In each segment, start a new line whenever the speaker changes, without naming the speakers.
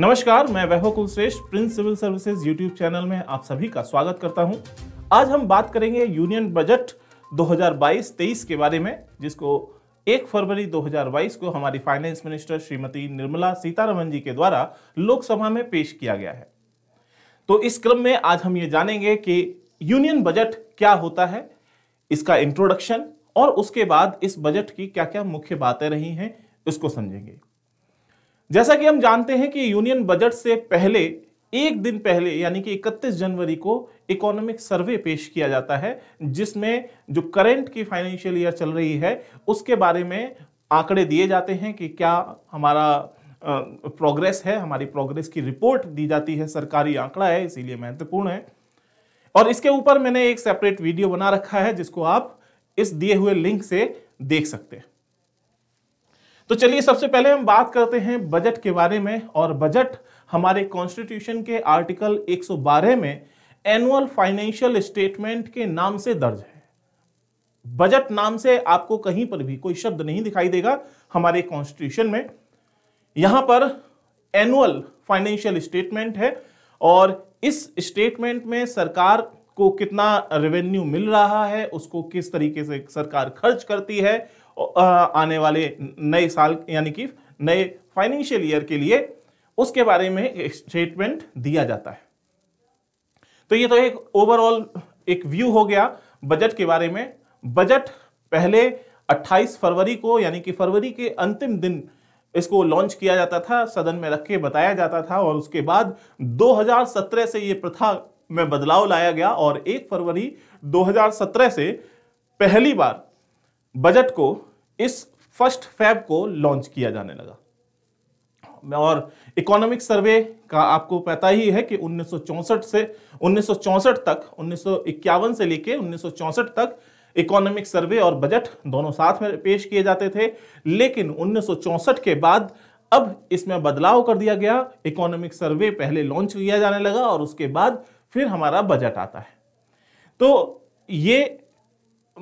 नमस्कार मैं Vaibhav Kulshreshtha Prince civil services YouTube channel में आप सभी का स्वागत करता हूं आज हम बात करेंगे यूनियन बजट 2022-23 के बारे में जिसको 1 फरवरी 2022 को हमारी फाइनेंस मिनिस्टर श्रीमती निर्मला सीतारमन जी के द्वारा लोकसभा में पेश किया गया है तो इस क्रम में आज हम ये जानेंगे कि यूनियन बजट क्या होता है इसका इंट्रोडक्शन और उसके बाद इस बजट की क्या क्या मुख्य बातें रही हैं इसको समझेंगे जैसा कि हम जानते हैं कि यूनियन बजट से पहले एक दिन पहले यानी कि 31 जनवरी को इकोनॉमिक सर्वे पेश किया जाता है जिसमें जो करंट की फाइनेंशियल ईयर चल रही है उसके बारे में आंकड़े दिए जाते हैं कि क्या हमारा प्रोग्रेस है हमारी प्रोग्रेस की रिपोर्ट दी जाती है सरकारी आंकड़ा है इसीलिए महत्वपूर्ण है और इसके ऊपर मैंने एक सेपरेट वीडियो बना रखा है जिसको आप इस दिए हुए लिंक से देख सकते हैं तो चलिए सबसे पहले हम बात करते हैं बजट के बारे में और बजट हमारे कॉन्स्टिट्यूशन के आर्टिकल 112 में एनुअल फाइनेंशियल स्टेटमेंट के नाम से दर्ज है बजट नाम से आपको कहीं पर भी कोई शब्द नहीं दिखाई देगा हमारे कॉन्स्टिट्यूशन में यहां पर एनुअल फाइनेंशियल स्टेटमेंट है और इस स्टेटमेंट में सरकार को कितना रेवेन्यू मिल रहा है उसको किस तरीके से सरकार खर्च करती है आने वाले नए साल यानी कि नए फाइनेंशियल ईयर के लिए उसके बारे में स्टेटमेंट दिया जाता है तो ये तो एक ओवरऑल एक व्यू हो गया बजट के बारे में बजट पहले 28 फरवरी को यानी कि फरवरी के अंतिम दिन इसको लॉन्च किया जाता था सदन में रख के बताया जाता था और उसके बाद 2017 से ये प्रथा में बदलाव लाया गया और 1 फरवरी 2017 से पहली बार बजट को इस फर्स्ट फैब को लॉन्च किया जाने लगा और इकोनॉमिक सर्वे का आपको पता ही है कि उन्नीस से उन्नीस तक उन्नीस से लेके उन्नीस तक इकोनॉमिक सर्वे और बजट दोनों साथ में पेश किए जाते थे लेकिन उन्नीस के बाद अब इसमें बदलाव कर दिया गया इकोनॉमिक सर्वे पहले लॉन्च किया जाने लगा और उसके बाद फिर हमारा बजट आता है तो ये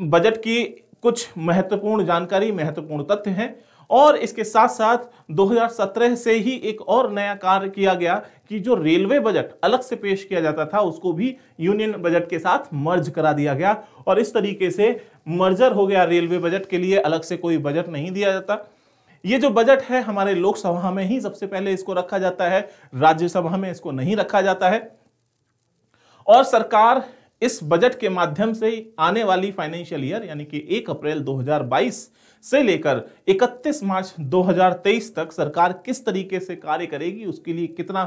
बजट की कुछ महत्वपूर्ण जानकारी महत्वपूर्ण तथ्य हैं और इसके साथ साथ 2017 से ही एक और नया कार्य किया गया कि जो रेलवे बजट अलग से पेश किया जाता था उसको भी यूनियन बजट के साथ मर्ज करा दिया गया और इस तरीके से मर्जर हो गया रेलवे बजट के लिए अलग से कोई बजट नहीं दिया जाता ये जो बजट है हमारे लोकसभा में ही सबसे पहले इसको रखा जाता है राज्यसभा में इसको नहीं रखा जाता है और सरकार इस बजट के माध्यम से आने वाली फाइनेंशियल ईयर यानी कि 1 अप्रैल 2022 से लेकर 31 मार्च 2023 तक सरकार किस तरीके से कार्य करेगी उसके लिए कितना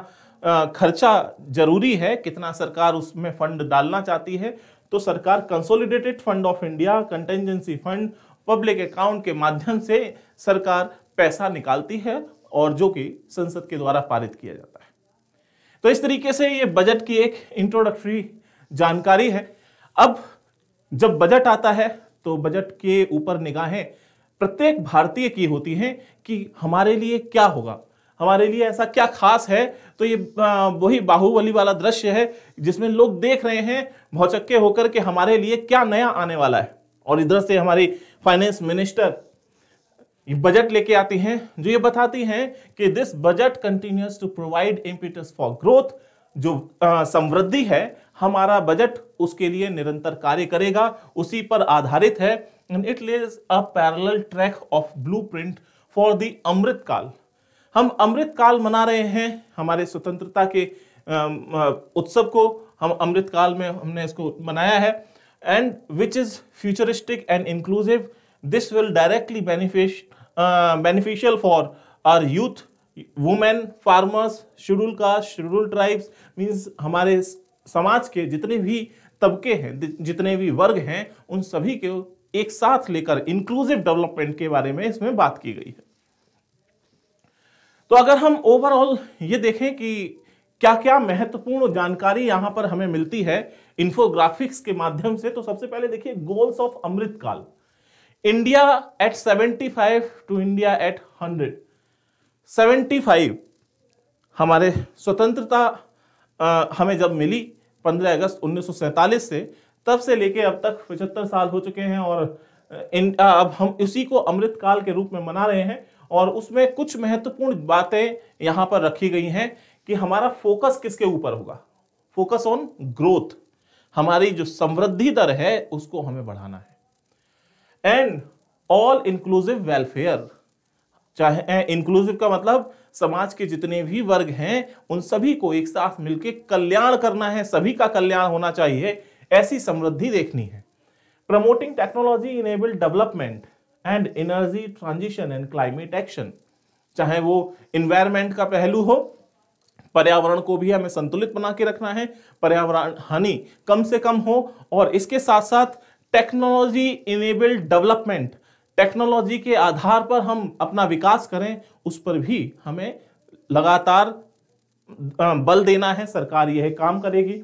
खर्चा जरूरी है कितना सरकार उसमें फंड डालना चाहती है तो सरकार consolidated fund of India contingency fund public account के माध्यम से सरकार पैसा निकालती है और जो कि संसद के द्वारा पारित किया जाता है तो इस तरीके से ये बजट की एक इंट्रोडक्टरी जानकारी है अब जब बजट आता है तो बजट के ऊपर निगाहें प्रत्येक भारतीय की होती हैं कि हमारे लिए क्या होगा हमारे लिए ऐसा क्या खास है तो ये वही बाहुबली वाला दृश्य है जिसमें लोग देख रहे हैं भौचक्के होकर के हमारे लिए क्या नया आने वाला है और इधर से हमारी फाइनेंस मिनिस्टर बजट लेके आती हैं जो ये बताती हैं कि this budget continues to provide impetus for growth जो समृद्धि है हमारा बजट उसके लिए निरंतर कार्य करेगा उसी पर आधारित है and it lays a parallel track of blueprint for the Amrit Kaal हम अमृत काल मना रहे हैं हमारे स्वतंत्रता के उत्सव को हम अमृत काल में हमने इसको मनाया है and which is futuristic and inclusive this will directly benefit beneficial for our youth women farmers schedule caste schedule tribes means हमारे समाज के जितने भी तबके हैं जितने भी वर्ग हैं उन सभी के एक साथ लेकर इंक्लूसिव डेवलपमेंट के बारे में इसमें बात की गई है तो अगर हम ओवरऑल ये देखें कि क्या क्या महत्वपूर्ण जानकारी यहां पर हमें मिलती है इन्फोग्राफिक्स के माध्यम से तो सबसे पहले देखिए goals of Amrit Kaal India at 75 to India at 100 75 हमारे स्वतंत्रता हमें जब मिली 15 अगस्त उन्नीस से तब से लेके अब तक पचहत्तर साल हो चुके हैं और इन आ, अब हम उसी को अमृत काल के रूप में मना रहे हैं और उसमें कुछ महत्वपूर्ण बातें यहाँ पर रखी गई हैं कि हमारा फोकस किसके ऊपर होगा फोकस ऑन ग्रोथ हमारी जो समृद्धि दर है उसको हमें बढ़ाना है एंड ऑल इंक्लूसिव वेलफेयर चाहे इंक्लूसिव का मतलब समाज के जितने भी वर्ग हैं उन सभी को एक साथ मिलकर कल्याण करना है सभी का कल्याण होना चाहिए ऐसी समृद्धि देखनी है promoting technology enable development and energy transition and climate action चाहे वो इन्वायरमेंट का पहलू हो पर्यावरण को भी हमें संतुलित बना के रखना है पर्यावरण हानि कम से कम हो और इसके साथ साथ टेक्नोलॉजी इनेबल्ड डेवलपमेंट टेक्नोलॉजी के आधार पर हम अपना विकास करें उस पर भी हमें लगातार बल देना है सरकार यह काम करेगी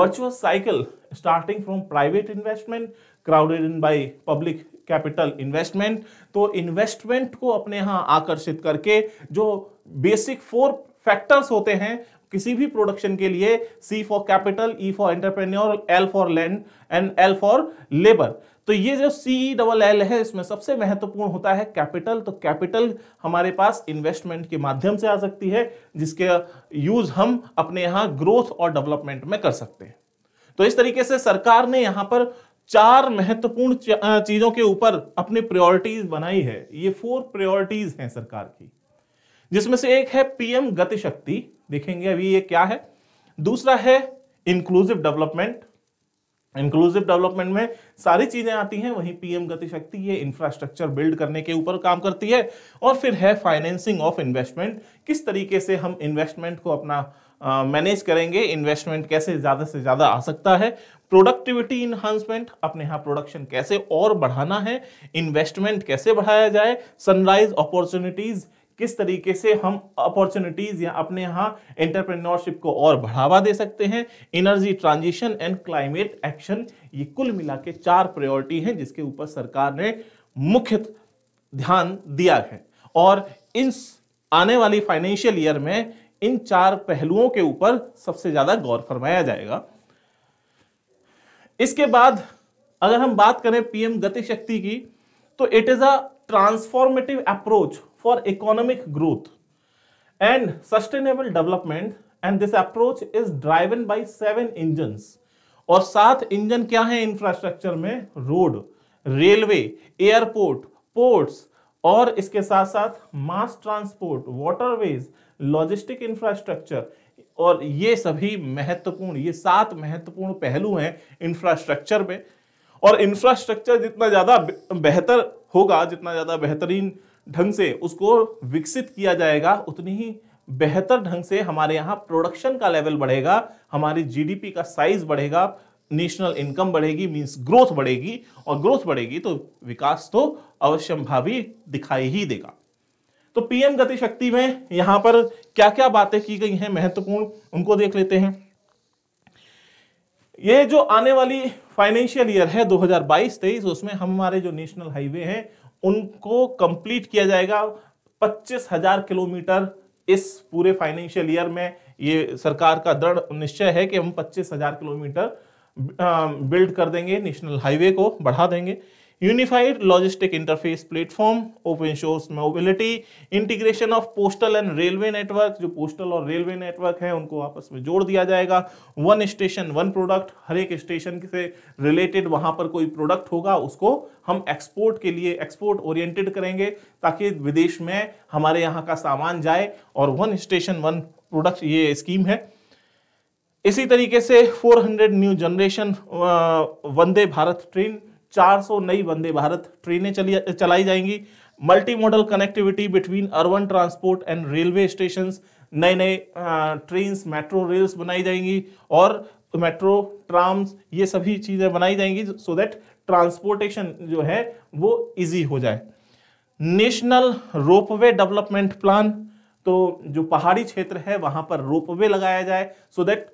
virtual cycle starting from private investment crowded in by public capital investment तो इन्वेस्टमेंट को अपने यहाँ आकर्षित करके जो बेसिक फोर फैक्टर्स होते हैं किसी भी प्रोडक्शन के लिए C for capital E for entrepreneur L for land and L for labour तो ये जो सी डबल एल है इसमें सबसे महत्वपूर्ण होता है कैपिटल तो कैपिटल हमारे पास इन्वेस्टमेंट के माध्यम से आ सकती है जिसके यूज हम अपने यहाँ ग्रोथ और डेवलपमेंट में कर सकते हैं तो इस तरीके से सरकार ने यहाँ पर चार महत्वपूर्ण चीजों के ऊपर अपनी प्रायोरिटीज बनाई है ये फोर प्रायोरिटीज हैं सरकार की जिसमें से एक है पीएम गतिशक्ति देखेंगे अभी ये क्या है दूसरा है इंक्लूसिव डेवलपमेंट इंक्लूसिव डेवलपमेंट में सारी चीजें आती हैं वहीं पीएम गतिशक्ति ये इंफ्रास्ट्रक्चर बिल्ड करने के ऊपर काम करती है और फिर है फाइनेंसिंग ऑफ इन्वेस्टमेंट किस तरीके से हम इन्वेस्टमेंट को अपना मैनेज करेंगे इन्वेस्टमेंट कैसे ज़्यादा से ज़्यादा आ सकता है प्रोडक्टिविटी इन्हांसमेंट अपने यहाँ प्रोडक्शन कैसे और बढ़ाना है इन्वेस्टमेंट कैसे बढ़ाया जाए सनराइज अपॉर्चुनिटीज़ किस तरीके से हम अपॉर्चुनिटीज या अपने यहाँ एंटरप्रेन्योरशिप को और बढ़ावा दे सकते हैं energy transition and climate action ये कुल मिला के चार प्रायोरिटी हैं जिसके ऊपर सरकार ने मुख्य ध्यान दिया है और इन आने वाली फाइनेंशियल ईयर में इन चार पहलुओं के ऊपर सबसे ज्यादा गौर फरमाया जाएगा इसके बाद अगर हम बात करें पीएम गतिशक्ति की तो it is a transformative approach for economic growth and sustainable development and this approach is driven by seven engines और सात इंजन क्या है इंफ्रास्ट्रक्चर में रोड रेलवे एयरपोर्ट पोर्ट्स और इसके साथ साथ mass transport waterways logistic infrastructure और ये सभी महत्वपूर्ण ये सात महत्वपूर्ण पहलू हैं इंफ्रास्ट्रक्चर में और इंफ्रास्ट्रक्चर जितना ज़्यादा बेहतर होगा जितना ज़्यादा बेहतरीन ढंग से उसको विकसित किया जाएगा उतनी ही बेहतर ढंग से हमारे यहाँ प्रोडक्शन का लेवल बढ़ेगा हमारे जीडीपी का साइज बढ़ेगा नेशनल इनकम बढ़ेगी मींस ग्रोथ बढ़ेगी और ग्रोथ बढ़ेगी तो विकास तो अवश्यंभावी दिखाई ही देगा तो पीएम गतिशक्ति में यहां पर क्या क्या बातें की गई हैं महत्वपूर्ण उनको देख लेते हैं ये जो आने वाली फाइनेंशियल ईयर है 2022-23 उसमें हमारे जो नेशनल हाईवे हैं उनको कंप्लीट किया जाएगा पच्चीस हजार किलोमीटर इस पूरे फाइनेंशियल ईयर में ये सरकार का दृढ़ निश्चय है कि हम पच्चीस हजार किलोमीटर बिल्ड कर देंगे नेशनल हाईवे को बढ़ा देंगे unified logistic interface platform open source mobility integration of postal and railway network जो पोस्टल और रेलवे नेटवर्क है उनको आपस में जोड़ दिया जाएगा वन स्टेशन वन प्रोडक्ट हर एक स्टेशन से रिलेटेड वहां पर कोई प्रोडक्ट होगा उसको हम एक्सपोर्ट के लिए एक्सपोर्ट ओरिएंटेड करेंगे ताकि विदेश में हमारे यहाँ का सामान जाए और वन स्टेशन वन प्रोडक्ट ये स्कीम है इसी तरीके से 400 new generation Vande Bharat train 400 नई वंदे भारत ट्रेनें चली चलाई जाएंगी multi modal connectivity between urban transport and railway station नए नए ट्रेन मेट्रो रेल्स बनाई जाएंगी और मेट्रो ट्राम्स ये सभी चीज़ें बनाई जाएंगी सो दैट ट्रांसपोर्टेशन जो है वो इजी हो जाए नेशनल रोपवे डेवलपमेंट प्लान तो जो पहाड़ी क्षेत्र है वहाँ पर रोपवे लगाया जाए सो so दैट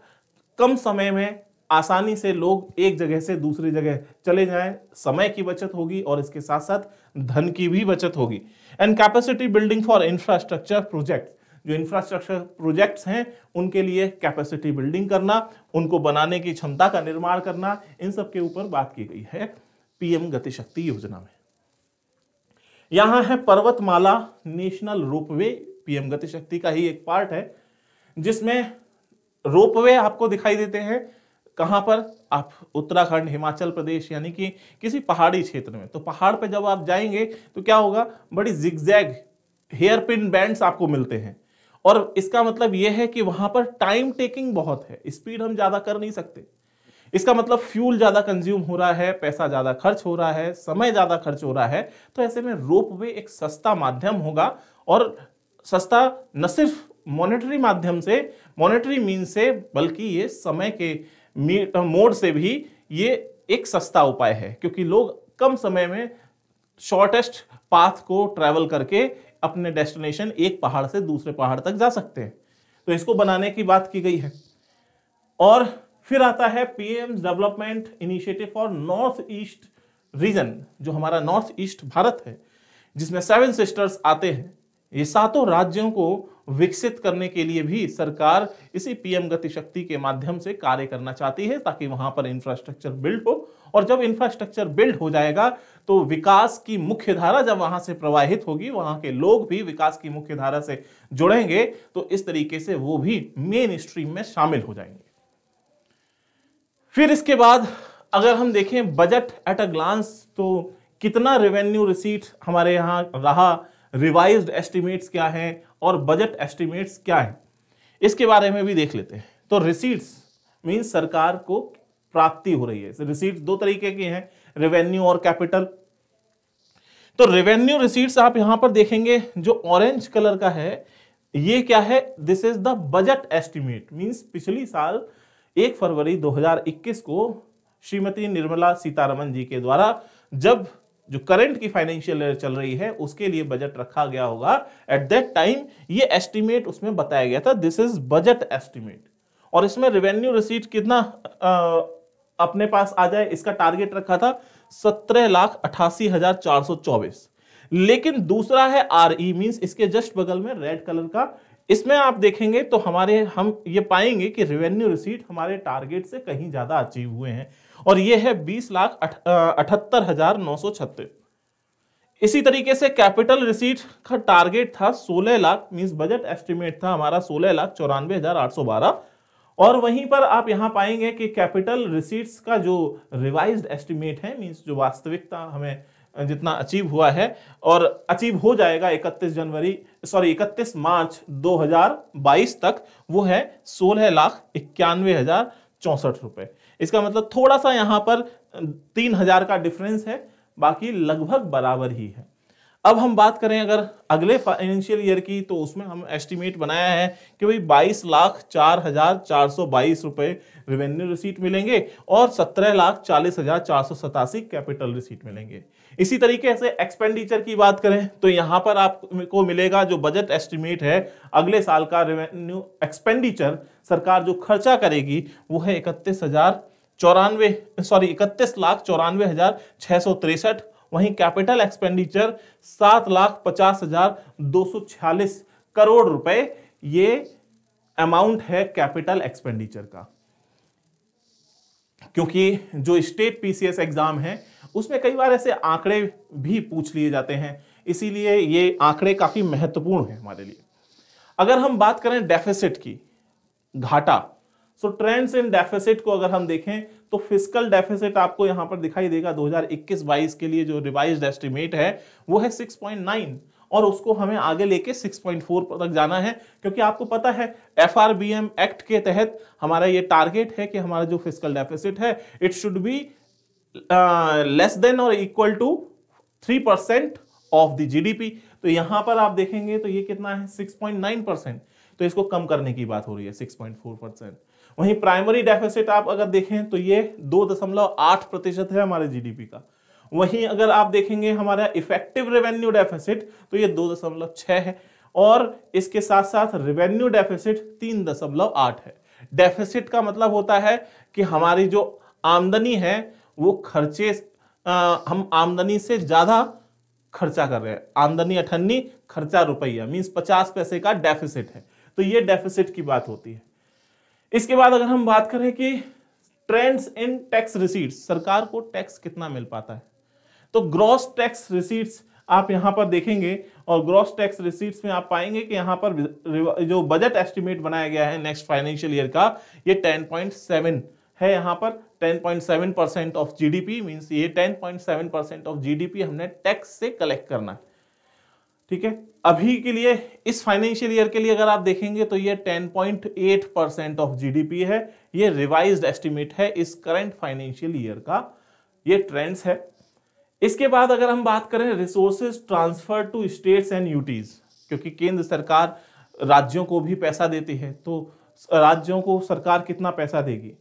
कम समय में आसानी से लोग एक जगह से दूसरी जगह चले जाएं समय की बचत होगी और इसके साथ साथ धन की भी बचत होगी and capacity building for infrastructure project जो इंफ्रास्ट्रक्चर प्रोजेक्ट्स हैं उनके लिए कैपेसिटी बिल्डिंग करना उनको बनाने की क्षमता का निर्माण करना इन सब के ऊपर बात की गई है पीएम गतिशक्ति योजना में यहां है पर्वतमाला नेशनल रोपवे पीएम गतिशक्ति का ही एक पार्ट है जिसमें रोपवे आपको दिखाई देते हैं कहाँ पर आप उत्तराखंड हिमाचल प्रदेश यानी कि किसी पहाड़ी क्षेत्र में तो पहाड़ पर जब आप जाएंगे तो क्या होगा बड़ी जिगजैग हेयर पिन बैंड्स आपको मिलते हैं और इसका मतलब यह है कि वहां पर टाइम टेकिंग बहुत है स्पीड हम ज्यादा कर नहीं सकते इसका मतलब फ्यूल ज्यादा कंज्यूम हो रहा है पैसा ज्यादा खर्च हो रहा है समय ज्यादा खर्च हो रहा है तो ऐसे में रोप वे एक सस्ता माध्यम होगा और सस्ता न सिर्फ मॉनेटरी माध्यम से मॉनेटरी मीन से बल्कि ये समय के मोड से भी ये एक सस्ता उपाय है क्योंकि लोग कम समय में शॉर्टेस्ट पाथ को ट्रैवल करके अपने डेस्टिनेशन एक पहाड़ से दूसरे पहाड़ तक जा सकते हैं तो इसको बनाने की बात की गई है और फिर आता है PM development initiative for north east region जो हमारा नॉर्थ ईस्ट भारत है जिसमें सेवन सिस्टर्स आते हैं ये सातों राज्यों को विकसित करने के लिए भी सरकार इसी पीएम गति शक्ति के माध्यम से कार्य करना चाहती है ताकि वहां पर इंफ्रास्ट्रक्चर बिल्ड हो और जब इंफ्रास्ट्रक्चर बिल्ड हो जाएगा तो विकास की मुख्य धारा जब वहां से प्रवाहित होगी वहां के लोग भी विकास की मुख्य धारा से जुड़ेंगे तो इस तरीके से वो भी मेन स्ट्रीम में शामिल हो जाएंगे फिर इसके बाद अगर हम देखें बजट एट अ ग्लांस तो कितना रेवेन्यू रिसीट हमारे यहाँ रहा रिवाइज एस्टिमेट्स क्या हैं और बजट एस्टिमेट्स क्या हैं इसके बारे में भी देख लेते हैं तो रिसीट्स मीन सरकार को प्राप्ति हो रही है रिसीट्स दो तरीके की हैं रेवेन्यू और कैपिटल तो रेवेन्यू रिसीट्स आप यहां पर देखेंगे जो ऑरेंज कलर का है ये क्या है this is the budget estimate means पिछली साल एक फरवरी 2021 को श्रीमती निर्मला सीतारमन जी के द्वारा जब जो करंट की फाइनेंशियल ईयर चल रही है उसके लिए बजट रखा गया होगा एट दैट टाइम ये एस्टिमेट उसमें बताया गया था दिस इज बजट एस्टीमेट और इसमें रेवेन्यू रिसीट कितना आ, अपने पास आ जाए इसका टारगेट रखा था सत्रह लाख अठासी हजार चार सौ चौबीस लेकिन दूसरा है आर ई मीन्स इसके जस्ट बगल में रेड कलर का इसमें आप देखेंगे तो हमारे हम ये पाएंगे कि रेवेन्यू रिसीट हमारे टारगेट से कहीं ज्यादा अचीव हुए हैं और ये है बीस लाख अठहत्तर हजार नौ सौ छत्तीस इसी तरीके से कैपिटल रिसीट का टारगेट था 16 लाख मीन बजट एस्टिमेट था हमारा 16 लाख चौरानवे हजार आठ सौ बारह और वहीं पर आप यहां पाएंगे कि कैपिटल रिसीट्स का जो रिवाइज्ड एस्टिमेट है मीन्स जो वास्तविकता हमें जितना अचीव हुआ है और अचीव हो जाएगा 31 जनवरी सॉरी 31 मार्च 2022 तक वो है सोलह लाख इक्यानवे हजार चौसठ रुपए इसका मतलब थोड़ा सा यहाँ पर तीन हजार का डिफरेंस है बाकी लगभग बराबर ही है अब हम बात करें अगर अगले फाइनेंशियल ईयर की तो उसमें हम एस्टिमेट बनाया है कि भाई बाईस लाख चार हजार चार सौ बाईस रुपये रेवेन्यू रिसीट मिलेंगे और सत्रह लाख चालीस हजार चार सौ सतासी कैपिटल रिसीट मिलेंगे इसी तरीके से एक्सपेंडिचर की बात करें तो यहाँ पर आपको मिलेगा जो बजट एस्टिमेट है अगले साल का रेवेन्यू एक्सपेंडिचर सरकार जो खर्चा करेगी वो है इकतीस हजार चौरानवे सॉरी इकतीस लाख चौरानवे हजार छह सौ तिरसठ वहीं कैपिटल एक्सपेंडिचर सात लाख पचास हजार दो सौ छियालीस करोड़ रुपए ये अमाउंट है कैपिटल एक्सपेंडिचर का क्योंकि जो स्टेट पीसीएस एग्जाम है उसमें कई बार ऐसे आंकड़े भी पूछ लिए जाते हैं इसीलिए ये आंकड़े काफी महत्वपूर्ण है हमारे लिए अगर हम बात करें डेफिसिट की घाटा सो ट्रेंड्स इन डेफिसिट को अगर हम देखें तो फिजिकल डेफिसिट आपको यहां पर दिखाई देगा 2021-22 के लिए जो रिवाइज एस्टिमेट है वो है 6.9 और उसको हमें आगे लेके 6.4 तक जाना है क्योंकि आपको पता है एफ एक्ट के तहत हमारा ये टारगेट है कि हमारा जो फिजिकल डेफिसिट है it should be less than और equal to three percent of the GDP तो यहां पर आप देखेंगे तो ये कितना है 6.9 परसेंट तो इसको कम करने की बात हो रही है सिक्स पॉइंट फोर परसेंट वहीं प्राइमरी डेफिसिट आप अगर देखें तो ये दो दशमलव आठ प्रतिशत है हमारे जीडीपी का वहीं अगर आप देखेंगे हमारा इफेक्टिव रेवेन्यू डेफिसिट तो ये दो दशमलव छः है और इसके साथ साथ रेवेन्यू डेफिसिट तीन दशमलव आठ है डेफिसिट का मतलब होता है कि हमारी जो आमदनी है वो खर्चे आ, हम आमदनी से ज़्यादा खर्चा कर रहे हैं आमदनी अठन्नी खर्चा रुपया मीन्स पचास पैसे का डेफिसिट है तो ये डेफिसिट की बात होती है इसके बाद अगर हम बात करें कि ट्रेंड्स इन टैक्स रिसीट सरकार को टैक्स कितना मिल पाता है तो ग्रॉस टैक्स रिसीट्स आप यहां पर देखेंगे और ग्रॉस टैक्स रिसीट्स में आप पाएंगे कि यहां पर जो बजट एस्टिमेट बनाया गया है नेक्स्ट फाइनेंशियल ईयर का ये 10.7 है यहां पर 10.7 परसेंट ऑफ जीडीपी मींस ये 10.7 परसेंट ऑफ जीडीपी हमने टैक्स से कलेक्ट करना है ठीक है अभी के लिए इस फाइनेंशियल ईयर के लिए अगर आप देखेंगे तो ये 10.8 परसेंट ऑफ जीडीपी है ये रिवाइज्ड एस्टिमेट है इस करंट फाइनेंशियल ईयर का ये ट्रेंड्स है इसके बाद अगर हम बात करें resources transfer to states and UTs क्योंकि केंद्र सरकार राज्यों को भी पैसा देती है तो राज्यों को सरकार कितना पैसा देगी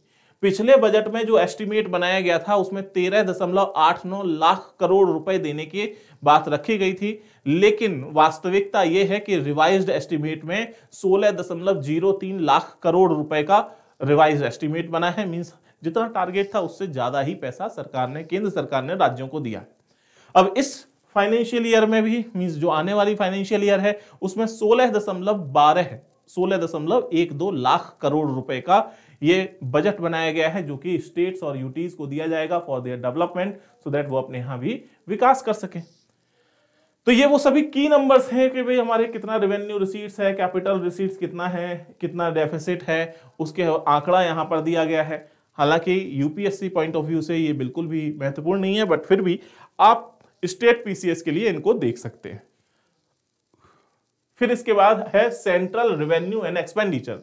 पिछले बजट में जो एस्टिमेट बनाया गया था उसमें तेरह दशमलव आठ नौ लाख करोड़ रुपए देने की बात रखी गई थी लेकिन वास्तविकता यह है कि रिवाइज एस्टिमेट में सोलह दशमलव जीरो तीन लाख करोड़ रुपए का रिवाइज एस्टिमेट बना है मीन्स जितना टारगेट था उससे ज्यादा ही पैसा सरकार ने केंद्र सरकार ने राज्यों को दिया अब इस फाइनेंशियल ईयर में भी मीन्स जो आने वाली फाइनेंशियल ईयर है उसमें सोलह दशमलव बारह सोलह दशमलव एक दो लाख करोड़ रुपए का ये बजट बनाया गया है जो कि स्टेट्स और यूटीज को दिया जाएगा for their development so that वो अपने यहाँ भी विकास कर सके तो ये वो सभी की नंबर्स हैं कि भाई हमारे कितना रेवेन्यू रिसीट्स है कैपिटल रिसीट्स कितना है कितना डेफिसिट है उसके आंकड़ा यहाँ पर दिया गया है हालांकि यूपीएससी पॉइंट ऑफ व्यू से ये बिल्कुल भी महत्वपूर्ण नहीं है बट फिर भी आप स्टेट पीसीएस के लिए इनको देख सकते हैं फिर इसके बाद है सेंट्रल रेवेन्यू एंड एक्सपेंडिचर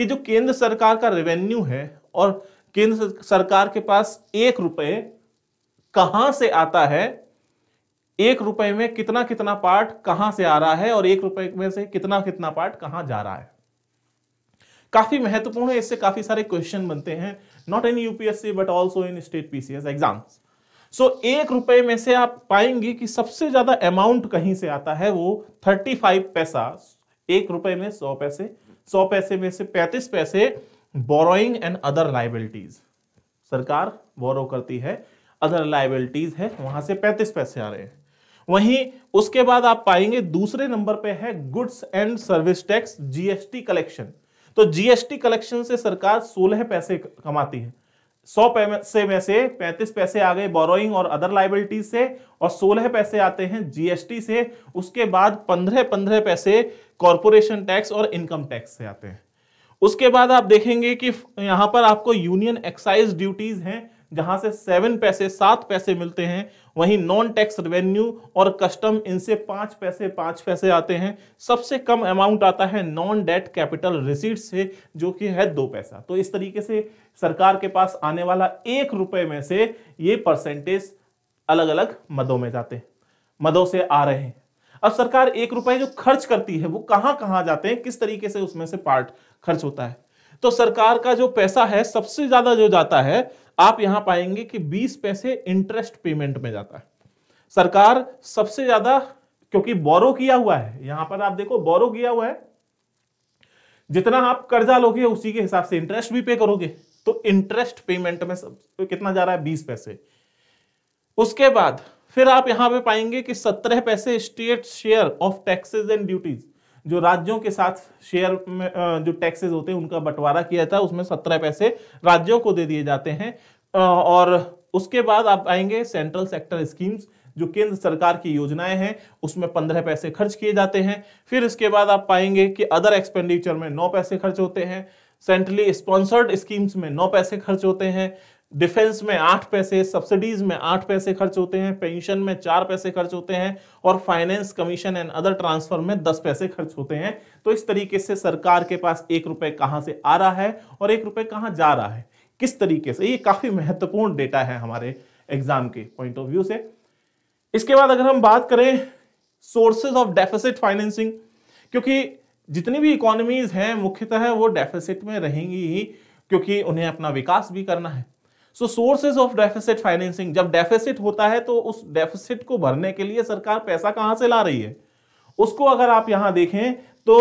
कि जो केंद्र सरकार का रेवेन्यू है और केंद्र सरकार के पास एक रुपये कहाँ से आता है एक रुपए में कितना कितना पार्ट कहाँ से आ रहा है और एक रुपए में से कितना कितना पार्ट कहाँ जा रहा है काफी महत्वपूर्ण है इससे काफी सारे क्वेश्चन बनते हैं not in UPSC but also in state PCS exams सो एक रुपए में से आप पाएंगे कि सबसे ज्यादा अमाउंट कहीं से आता है वो थर्टी फाइव पैसा एक रुपए में सौ पैसे सौ पैसे में से पैंतीस पैसे बोरोइंग एंड अदर लाइबिलिटीज सरकार बोरो करती है अदर लाइबिलिटीज है वहां से पैंतीस पैसे आ रहे हैं वहीं उसके बाद आप पाएंगे दूसरे नंबर पे है goods and service tax GST collection तो जीएसटी कलेक्शन से सरकार सोलह पैसे कमाती है सौ पैसे में से पैंतीस पैसे आ गए बोरोइंग और अदर लाइबिलिटीज से और सोलह पैसे आते हैं जीएसटी से उसके बाद पंद्रह पंद्रह पैसे कॉरपोरेशन टैक्स और इनकम टैक्स से आते हैं उसके बाद आप देखेंगे कि यहां पर आपको यूनियन एक्साइज ड्यूटीज हैं जहां से सेवन पैसे सात पैसे मिलते हैं वहीं नॉन टैक्स रेवेन्यू और कस्टम इनसे पांच पैसे पांच पैसे आते हैं सबसे कम अमाउंट आता है नॉन डेट कैपिटल रिसीट से जो कि है दो पैसा तो इस तरीके से सरकार के पास आने वाला एक रुपए में से ये परसेंटेज अलग अलग मदों में जाते मदों से आ रहे हैं अब सरकार एक रुपए जो खर्च करती है वो कहां कहां जाते हैं किस तरीके से उसमें से पार्ट खर्च होता है तो सरकार का जो पैसा है सबसे ज्यादा जो जाता है आप यहां पाएंगे कि 20 पैसे इंटरेस्ट पेमेंट में जाता है सरकार सबसे ज्यादा क्योंकि बोरो किया हुआ है यहां पर आप देखो बोरो किया हुआ है जितना आप कर्जा लोगे उसी के हिसाब से इंटरेस्ट भी पे करोगे तो इंटरेस्ट पेमेंट में सब तो कितना जा रहा है बीस पैसे उसके बाद फिर आप यहां पे पाएंगे कि सत्रह पैसे state share of taxes and duties जो राज्यों के साथ शेयर में जो टैक्सेस होते हैं उनका बंटवारा किया था उसमें सत्रह पैसे राज्यों को दे दिए जाते हैं और उसके बाद आप आएंगे सेंट्रल सेक्टर स्कीम्स जो केंद्र सरकार की योजनाएं हैं उसमें पंद्रह पैसे खर्च किए जाते हैं फिर इसके बाद आप पाएंगे कि अदर एक्सपेंडिचर में नौ पैसे खर्च होते हैं सेंट्रली स्पॉन्सर्ड स्कीम्स में नौ पैसे खर्च होते हैं डिफेंस में आठ पैसे सब्सिडीज में आठ पैसे खर्च होते हैं पेंशन में चार पैसे खर्च होते हैं और finance commission and other transfer में दस पैसे खर्च होते हैं तो इस तरीके से सरकार के पास एक रुपए कहाँ से आ रहा है और एक रुपए कहाँ जा रहा है किस तरीके से ये काफी महत्वपूर्ण डेटा है हमारे एग्जाम के पॉइंट ऑफ व्यू से इसके बाद अगर हम बात करें सोर्सेज ऑफ डेफिसिट फाइनेंसिंग क्योंकि जितनी भी इकोनॉमीज हैं मुख्यतः है, वो डेफिसिट में रहेंगी ही क्योंकि उन्हें अपना विकास भी करना है so sources of deficit financing जब डेफिसिट होता है तो उस डेफिसिट को भरने के लिए सरकार पैसा कहां से ला रही है उसको अगर आप यहां देखें तो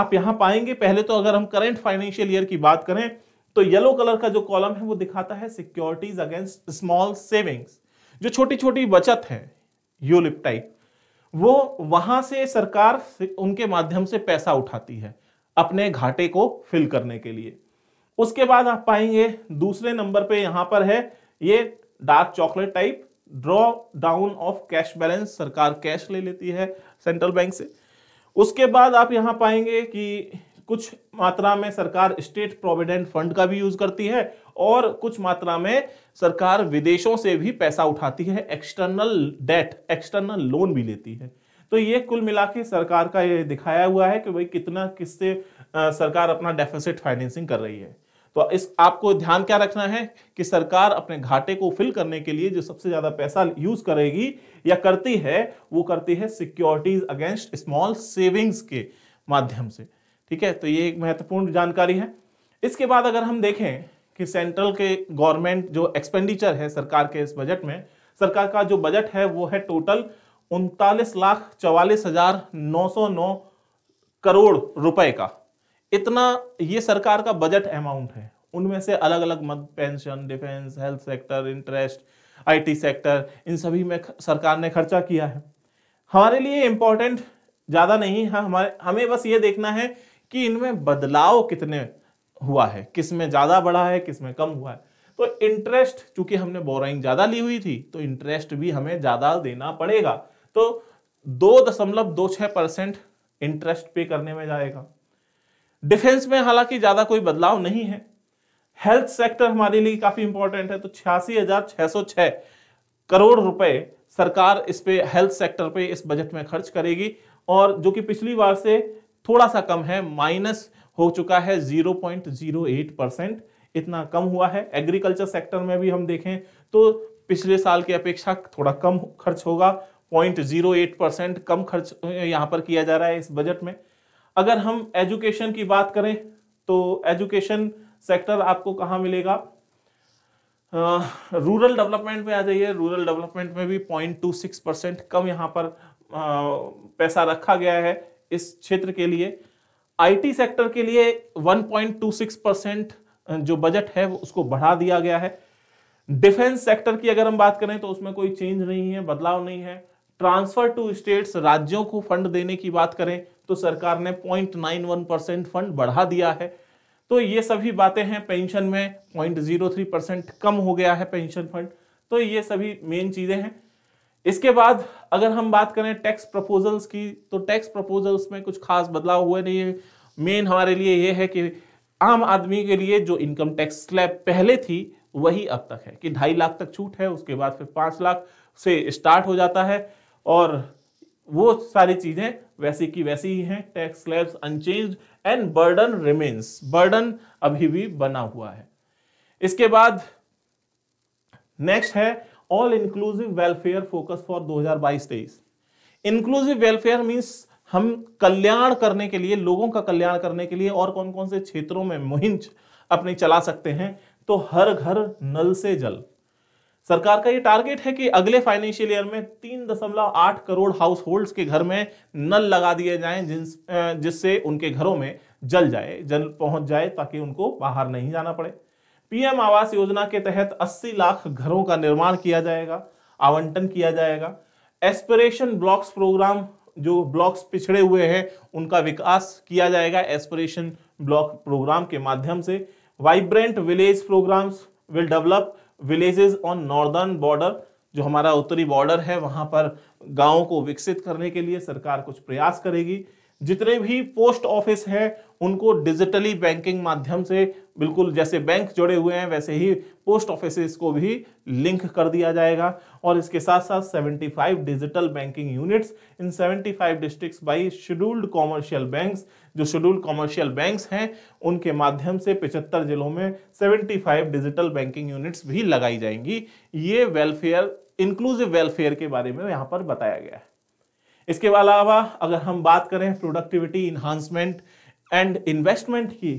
आप यहां पाएंगे पहले तो अगर हम करेंट फाइनेंशियल ईयर की बात करें तो येलो कलर का जो कॉलम है वो दिखाता है सिक्योरिटीज अगेंस्ट स्मॉल सेविंग्स जो छोटी छोटी बचत है यूलिप टाइप वो वहां से सरकार उनके माध्यम से पैसा उठाती है अपने घाटे को फिल करने के लिए उसके बाद आप पाएंगे दूसरे नंबर पे यहां पर है ये dark chocolate type draw down of cash balance सरकार कैश ले लेती है सेंट्रल बैंक से उसके बाद आप यहां पाएंगे कि कुछ मात्रा में सरकार स्टेट प्रोविडेंट फंड का भी यूज करती है और कुछ मात्रा में सरकार विदेशों से भी पैसा उठाती है एक्सटर्नल डेट एक्सटर्नल लोन भी लेती है तो ये कुल मिला के सरकार का ये दिखाया हुआ है कि भाई कितना किससे सरकार अपना डेफिसिट फाइनेंसिंग कर रही है तो इस आपको ध्यान क्या रखना है कि सरकार अपने घाटे को फिल करने के लिए जो सबसे ज्यादा पैसा यूज करेगी या करती है वो करती है सिक्योरिटीज अगेंस्ट स्मॉल सेविंग्स के माध्यम से ठीक है तो ये एक महत्वपूर्ण जानकारी है इसके बाद अगर हम देखें कि सेंट्रल के गवर्नमेंट जो एक्सपेंडिचर है सरकार के इस बजट में सरकार का जो बजट है वो है टोटल उनतालीस लाख चवालीस हजार नौ सौ नौ करोड़ रुपए का इतना ये सरकार का बजट अमाउंट है उनमें से अलग अलग मद pension defence health sector interest IT sector इन सभी में सरकार ने खर्चा किया है हमारे लिए इम्पोर्टेंट ज़्यादा नहीं है हमारे हमें बस ये देखना है कि इनमें बदलाव कितने हुआ है किस में ज़्यादा बढ़ा है किस में कम हुआ है तो इंटरेस्ट चूंकि हमने बोराइंग ज़्यादा ली हुई थी तो इंटरेस्ट भी हमें ज़्यादा देना पड़ेगा तो दो दशमलव दो छः परसेंट इंटरेस्ट पे करने में जाएगा डिफेंस में हालांकि ज्यादा कोई बदलाव नहीं है हेल्थ सेक्टर हमारे लिए काफी इंपॉर्टेंट है तो छियासी हजार सौ छह करोड़ रुपए सरकार इस पे हेल्थ सेक्टर पे इस बजट में खर्च करेगी और जो कि पिछली बार से थोड़ा सा कम है माइनस हो चुका है 0.08 परसेंट इतना कम हुआ है एग्रीकल्चर सेक्टर में भी हम देखें तो पिछले साल की अपेक्षा थोड़ा कम खर्च होगा 0.08 परसेंट कम खर्च यहाँ पर किया जा रहा है इस बजट में अगर हम एजुकेशन की बात करें तो एजुकेशन सेक्टर आपको कहाँ मिलेगा रूरल डेवलपमेंट में आ जाइए रूरल डेवलपमेंट में भी पॉइंट टू सिक्स परसेंट कम यहाँ पर आ, पैसा रखा गया है इस क्षेत्र के लिए आईटी सेक्टर के लिए one point two six percent जो बजट है उसको बढ़ा दिया गया है डिफेंस सेक्टर की अगर हम बात करें तो उसमें कोई चेंज नहीं है बदलाव नहीं है ट्रांसफर टू स्टेट्स राज्यों को फंड देने की बात करें तो सरकार ने 0.91 परसेंट फंड बढ़ा दिया है तो ये सभी बातें हैं पेंशन में 0.03 परसेंट कम हो गया है पेंशन फंड तो ये सभी मेन चीज़ें हैं इसके बाद अगर हम बात करें टैक्स प्रपोजल्स की तो टैक्स प्रपोजल्स में कुछ खास बदलाव हुए नहीं है मेन हमारे लिए ये है कि आम आदमी के लिए जो इनकम टैक्स स्लैब पहले थी वही अब तक है कि ढाई लाख तक छूट है उसके बाद फिर पांच लाख से स्टार्ट हो जाता है और वो सारी चीज़ें वैसी की वैसी ही हैं tax slabs unchange and burden remains burden अभी भी बना हुआ है इसके बाद नेक्स्ट है all inclusive welfare focus for 2022-23 inclusive welfare means हम कल्याण करने के लिए लोगों का कल्याण करने के लिए और कौन कौन से क्षेत्रों में मुहिम अपनी चला सकते हैं तो हर घर नल से जल सरकार का ये टारगेट है कि अगले फाइनेंशियल ईयर में तीन दशमलव आठ करोड़ हाउस होल्ड के घर में नल लगा दिए जाएं जिस जिससे उनके घरों में जल जाए जल पहुंच जाए ताकि उनको बाहर नहीं जाना पड़े पीएम आवास योजना के तहत 80 लाख घरों का निर्माण किया जाएगा आवंटन किया जाएगा एस्पिरेशन ब्लॉक्स प्रोग्राम जो ब्लॉक्स पिछड़े हुए हैं उनका विकास किया जाएगा एस्पिरेशन ब्लॉक प्रोग्राम के माध्यम से vibrant village programmes will develop villages on northern border जो हमारा उत्तरी बॉर्डर है वहां पर गांवों को विकसित करने के लिए सरकार कुछ प्रयास करेगी जितने भी पोस्ट ऑफिस हैं उनको डिजिटली बैंकिंग माध्यम से बिल्कुल जैसे बैंक जुड़े हुए हैं वैसे ही पोस्ट ऑफिस को भी लिंक कर दिया जाएगा और इसके साथ साथ 75 digital banking units in 75 districts by scheduled commercial banks जो शेड्यूल्ड कॉमर्शियल बैंक्स हैं उनके माध्यम से 75 जिलों में 75 डिजिटल बैंकिंग यूनिट्स भी लगाई जाएंगी ये वेलफेयर इंक्लूसिव वेलफेयर के बारे में यहाँ पर बताया गया है इसके अलावा अगर हम बात करें प्रोडक्टिविटी इन्हांसमेंट एंड इन्वेस्टमेंट की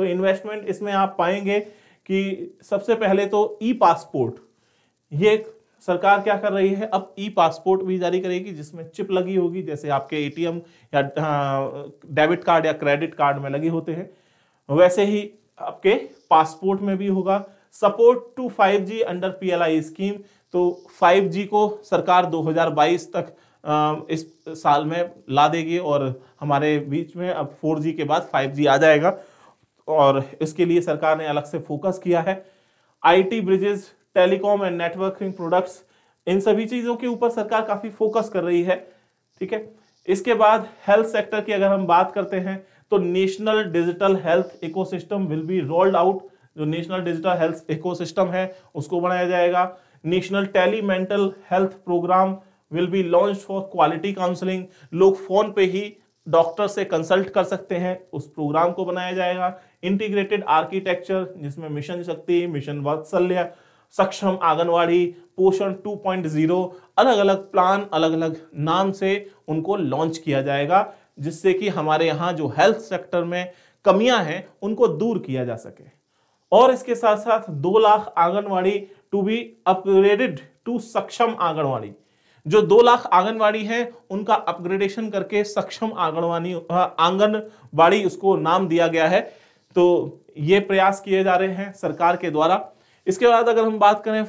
तो इन्वेस्टमेंट इसमें आप पाएंगे कि सबसे पहले तो ई पासपोर्ट ये सरकार क्या कर रही है अब ई पासपोर्ट भी जारी करेगी जिसमें चिप लगी होगी जैसे आपके एटीएम या डेबिट हाँ, कार्ड या क्रेडिट कार्ड में लगे होते हैं वैसे ही आपके पासपोर्ट में भी होगा support to 5G under PLI scheme तो 5G को सरकार 2022 तक इस साल में ला देगी और हमारे बीच में अब 4G के बाद 5G आ जाएगा और इसके लिए सरकार ने अलग से फोकस किया है IT bridges telecom and networking products इन सभी चीज़ों के ऊपर सरकार काफ़ी फोकस कर रही है ठीक है इसके बाद हेल्थ सेक्टर की अगर हम बात करते हैं तो national digital health ecosystem will be rolled out जो नेशनल डिजिटल हेल्थ इकोसिस्टम है उसको बनाया जाएगा national tele mental health programme will be launch for quality counselling लोग फोन पे ही डॉक्टर से कंसल्ट कर सकते हैं उस प्रोग्राम को बनाया जाएगा इंटीग्रेटेड आर्किटेक्चर जिसमें मिशन शक्ति मिशन वात्सल्य सक्षम आंगनवाड़ी पोषण 2.0 अलग अलग प्लान अलग अलग नाम से उनको लॉन्च किया जाएगा जिससे कि हमारे यहाँ जो हेल्थ सेक्टर में कमियां हैं उनको दूर किया जा सके और इसके साथ साथ दो lakh Anganwadi to be upgraded to Saksham Anganwadi जो दो लाख आंगनवाड़ी है उनका अपग्रेडेशन करके सक्षम आंगनवाड़ी आंगनवाड़ी उसको नाम दिया गया है तो ये प्रयास किए जा रहे हैं सरकार के द्वारा इसके बाद अगर हम बात करें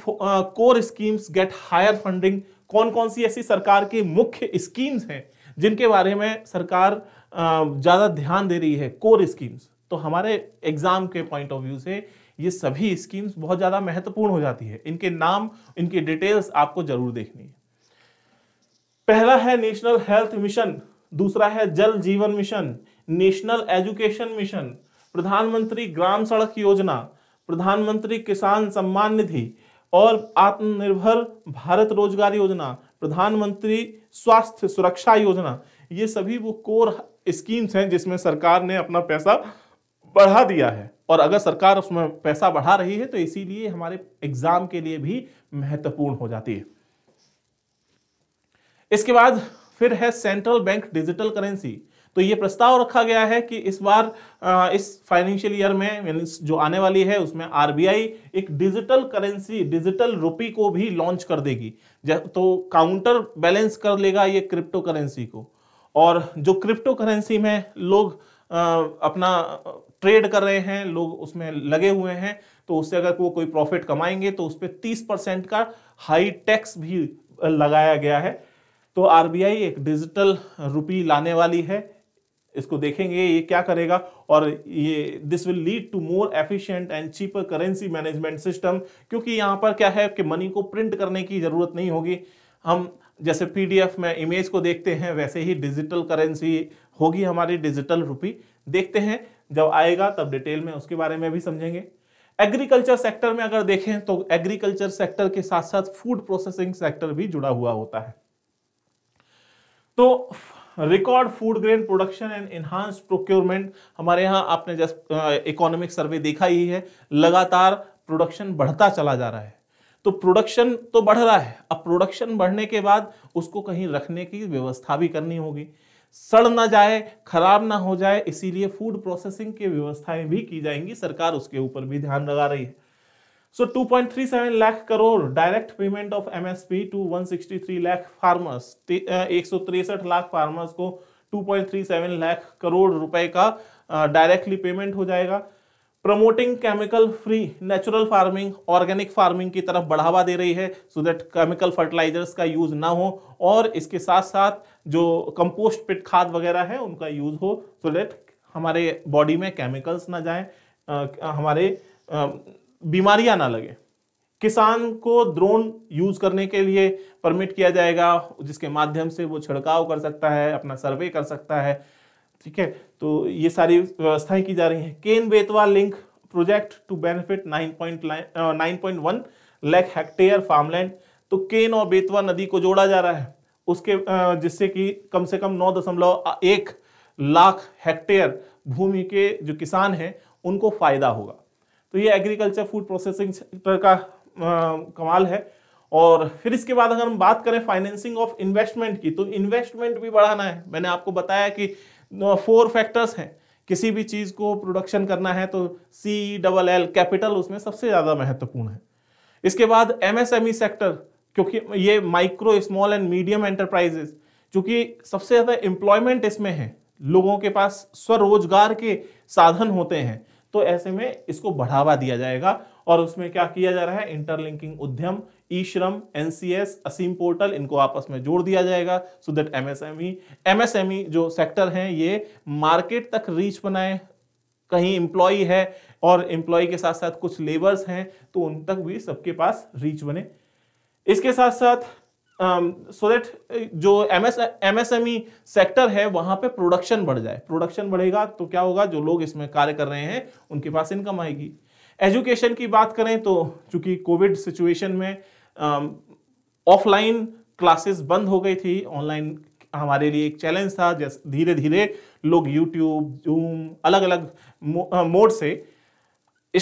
core schemes get higher funding कौन कौन सी ऐसी सरकार की मुख्य स्कीम्स हैं जिनके बारे में सरकार ज़्यादा ध्यान दे रही है कोर स्कीम्स तो हमारे एग्जाम के पॉइंट ऑफ व्यू से ये सभी स्कीम्स बहुत ज़्यादा महत्वपूर्ण हो जाती है इनके नाम इनकी डिटेल्स आपको जरूर देखनी है पहला है नेशनल हेल्थ मिशन दूसरा है जल जीवन मिशन नेशनल एजुकेशन मिशन प्रधानमंत्री ग्राम सड़क योजना प्रधानमंत्री किसान सम्मान निधि और आत्मनिर्भर भारत रोजगार योजना प्रधानमंत्री स्वास्थ्य सुरक्षा योजना ये सभी वो कोर स्कीम्स हैं जिसमें सरकार ने अपना पैसा बढ़ा दिया है और अगर सरकार उसमें पैसा बढ़ा रही है तो इसीलिए हमारे एग्जाम के लिए भी महत्वपूर्ण हो जाती है इसके बाद फिर है सेंट्रल बैंक डिजिटल करेंसी तो ये प्रस्ताव रखा गया है कि इस बार इस फाइनेंशियल ईयर में जो आने वाली है उसमें आरबीआई एक डिजिटल करेंसी डिजिटल रुपी को भी लॉन्च कर देगी तो काउंटर बैलेंस कर लेगा ये क्रिप्टो करेंसी को और जो क्रिप्टो करेंसी में लोग अपना ट्रेड कर रहे हैं लोग उसमें लगे हुए हैं तो उससे अगर वो कोई प्रॉफिट कमाएंगे तो उस पर तीस परसेंट का हाई टैक्स भी लगाया गया है तो आरबीआई एक डिजिटल रुपी लाने वाली है इसको देखेंगे ये क्या करेगा और ये this will lead to more efficient and cheaper currency management system क्योंकि यहाँ पर क्या है कि मनी को प्रिंट करने की ज़रूरत नहीं होगी हम जैसे पीडीएफ में इमेज को देखते हैं वैसे ही डिजिटल करेंसी होगी हमारी डिजिटल रुपी देखते हैं जब आएगा तब डिटेल में उसके बारे में भी समझेंगे एग्रीकल्चर सेक्टर में अगर देखें तो एग्रीकल्चर सेक्टर के साथ साथ फूड प्रोसेसिंग सेक्टर भी जुड़ा हुआ होता है तो record food grain production and enhance procurement हमारे यहाँ आपने जस्ट इकोनॉमिक सर्वे देखा ही है लगातार प्रोडक्शन बढ़ता चला जा रहा है तो प्रोडक्शन तो बढ़ रहा है अब प्रोडक्शन बढ़ने के बाद उसको कहीं रखने की व्यवस्था भी करनी होगी सड़ ना जाए खराब ना हो जाए इसीलिए फूड प्रोसेसिंग की व्यवस्थाएं भी की जाएंगी सरकार उसके ऊपर भी ध्यान लगा रही है direct 2.37 of M S P to one sixty 163 lakh farmers एक सौ तिरसठ लाख फार्मर्स को 2.37 लाख करोड़ रुपए का डायरेक्टली uh, पेमेंट हो जाएगा promoting chemical free natural farming organic farming की तरफ बढ़ावा दे रही है सो दैट केमिकल फर्टिलाइजर्स का यूज़ ना हो और इसके साथ साथ जो कंपोस्ट पिट खाद वगैरह है उनका यूज़ हो सो so दैट हमारे बॉडी में केमिकल्स ना जाए आ, uh, हमारे आ, uh, बीमारियां ना लगे किसान को ड्रोन यूज करने के लिए परमिट किया जाएगा जिसके माध्यम से वो छिड़काव कर सकता है अपना सर्वे कर सकता है ठीक है तो ये सारी व्यवस्थाएं की जा रही हैं Ken Betwa link project to benefit nine point nine point one lakh hectare farmland तो केन और बेतवा नदी को जोड़ा जा रहा है उसके जिससे कि कम से कम नौ दशमलव एक लाख हेक्टेयर भूमि के जो किसान हैं उनको फायदा होगा तो ये एग्रीकल्चर फूड प्रोसेसिंग सेक्टर का आ, कमाल है और फिर इसके बाद अगर हम बात करें फाइनेंसिंग ऑफ इन्वेस्टमेंट की तो इन्वेस्टमेंट भी बढ़ाना है मैंने आपको बताया कि फोर फैक्टर्स हैं किसी भी चीज़ को प्रोडक्शन करना है तो सी डबल एल कैपिटल उसमें सबसे ज़्यादा महत्वपूर्ण है इसके बाद एमएसएमई सेक्टर e क्योंकि ये micro small and medium enterprises चूँकि सबसे ज़्यादा एम्प्लॉयमेंट इसमें है लोगों के पास स्वरोजगार के साधन होते हैं तो ऐसे में इसको बढ़ावा दिया जाएगा और उसमें क्या किया जा रहा है इंटरलिंकिंग उद्यम ई श्रम एनसीएस असीम पोर्टल इनको आपस में जोड़ दिया जाएगा सो दैट एमएसएमई एमएसएमई जो सेक्टर है ये मार्केट तक रीच बनाए कहीं एम्प्लॉय है और एम्प्लॉय के साथ साथ कुछ लेबर्स हैं तो उन तक भी सबके पास रीच बने इसके साथ साथ सो um, दैट uh, जो M S M S M E sector है वहाँ पे प्रोडक्शन बढ़ जाए प्रोडक्शन बढ़ेगा तो क्या होगा जो लोग इसमें कार्य कर रहे हैं उनके पास इनकम आएगी एजुकेशन की बात करें तो चूंकि कोविड सिचुएशन में ऑफलाइन um, क्लासेस बंद हो गई थी ऑनलाइन हमारे लिए एक चैलेंज था जैसे धीरे धीरे लोग यूट्यूब जूम अलग अलग मोड से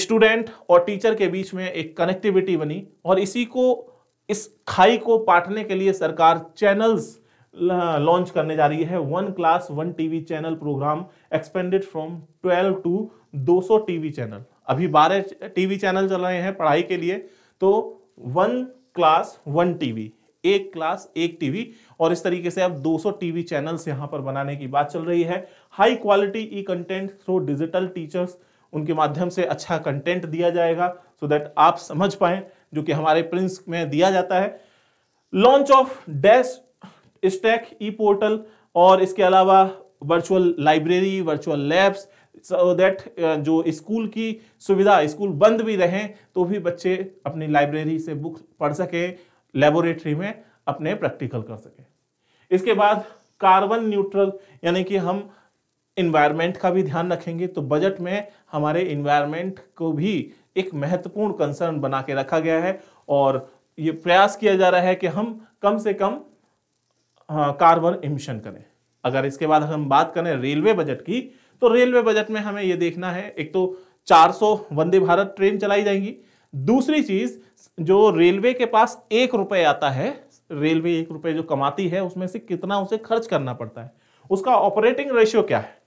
स्टूडेंट और टीचर के बीच में एक कनेक्टिविटी बनी और इसी को इस खाई को पाटने के लिए सरकार चैनल्स लॉन्च करने जा रही है one class one TV channel programme expanded from 12 to 200 TV channel अभी 12 टीवी चैनल चल रहे हैं पढ़ाई के लिए तो वन क्लास वन टीवी एक क्लास एक टीवी और इस तरीके से अब 200 टीवी चैनल्स यहां पर बनाने की बात चल रही है high quality e content through digital teachers उनके माध्यम से अच्छा कंटेंट दिया जाएगा सो so दैट आप समझ पाएं जो कि हमारे प्रिंस में दिया जाता है launch of DESH stack e portal और इसके अलावा virtual library virtual labs so that जो स्कूल की सुविधा स्कूल बंद भी रहें तो भी बच्चे अपनी लाइब्रेरी से बुक पढ़ सकें लेबोरेटरी में अपने प्रैक्टिकल कर सकें इसके बाद कार्बन न्यूट्रल यानी कि हम इन्वायरमेंट का भी ध्यान रखेंगे तो बजट में हमारे इन्वायरमेंट को भी एक महत्वपूर्ण कंसर्न बना के रखा गया है और ये प्रयास किया जा रहा है कि हम कम से कम कार्बन हाँ, इमिशन करें अगर इसके बाद हम बात करें रेलवे बजट की तो रेलवे बजट में हमें यह देखना है एक तो 400 वंदे भारत ट्रेन चलाई जाएंगी दूसरी चीज जो रेलवे के पास एक रुपये आता है रेलवे एक रुपये जो कमाती है उसमें से कितना उसे खर्च करना पड़ता है उसका ऑपरेटिंग रेशियो क्या है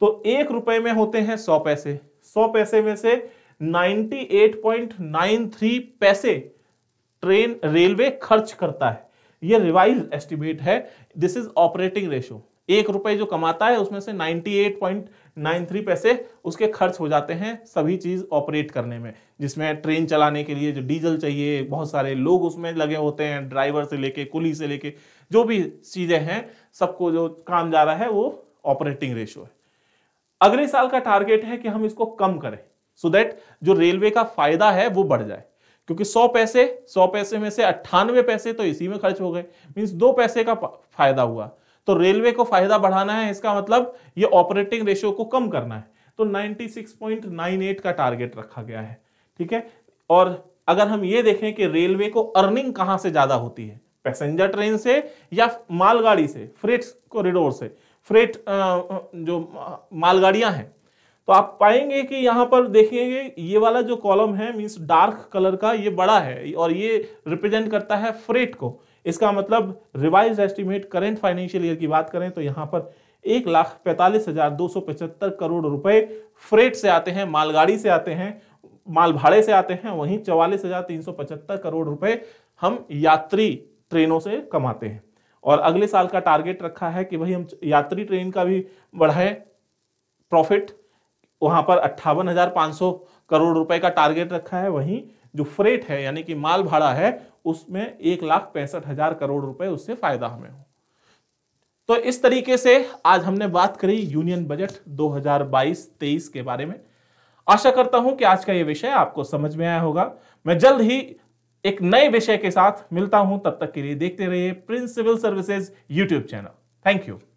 तो एक रुपये में होते हैं सौ पैसे सौ पैसे में से 98.93 पैसे ट्रेन रेलवे खर्च करता है ये रिवाइज एस्टिमेट है दिस इज ऑपरेटिंग रेशो एक रुपए जो कमाता है उसमें से 98.93 पैसे उसके खर्च हो जाते हैं सभी चीज़ ऑपरेट करने में जिसमें ट्रेन चलाने के लिए जो डीजल चाहिए बहुत सारे लोग उसमें लगे होते हैं ड्राइवर से लेके कुली से लेके जो भी चीज़ें हैं सबको जो काम जा रहा है वो ऑपरेटिंग रेशो है अगले साल का टारगेट है कि हम इसको कम करें सो so दैट जो रेलवे का फायदा है वो बढ़ जाए क्योंकि 100 पैसे 100 पैसे में से अट्ठानवे पैसे तो इसी में खर्च हो गए मीन्स दो पैसे का फायदा हुआ तो रेलवे को फायदा बढ़ाना है इसका मतलब ये ऑपरेटिंग रेशियो को कम करना है तो 96.98 का टारगेट रखा गया है ठीक है और अगर हम ये देखें कि रेलवे को अर्निंग कहां से ज़्यादा होती है पैसेंजर ट्रेन से या मालगाड़ी से फ्रेट कॉरिडोर से फ्रेट जो मालगाड़ियां हैं तो आप पाएंगे कि यहाँ पर देखेंगे ये वाला जो कॉलम है मीन्स डार्क कलर का ये बड़ा है और ये रिप्रेजेंट करता है फ्रेट को इसका मतलब revise estimate current financial year की बात करें तो यहाँ पर एक लाख पैंतालीस हजार दो सौ पचहत्तर करोड़ रुपए फ्रेट से आते हैं मालगाड़ी से आते हैं माल भाड़े से आते हैं वहीं चवालीस हजार तीन सौ पचहत्तर करोड़ रुपए हम यात्री ट्रेनों से कमाते हैं और अगले साल का टारगेट रखा है कि भाई हम यात्री ट्रेन का भी बढ़ाए प्रॉफिट वहां पर अट्ठावन हजार पांच सौ करोड़ रुपए का टारगेट रखा है वहीं जो फ्रेट है यानी कि माल भाड़ा है उसमें एक लाख पैंसठ हजार करोड़ रुपए उससे फायदा हमें हो तो इस तरीके से आज हमने बात करी यूनियन बजट 2022-23 के बारे में आशा करता हूं कि आज का ये विषय आपको समझ में आया होगा मैं जल्द ही एक नए विषय के साथ मिलता हूं तब तक के लिए देखते रहिए Prince civil services YouTube channel thank you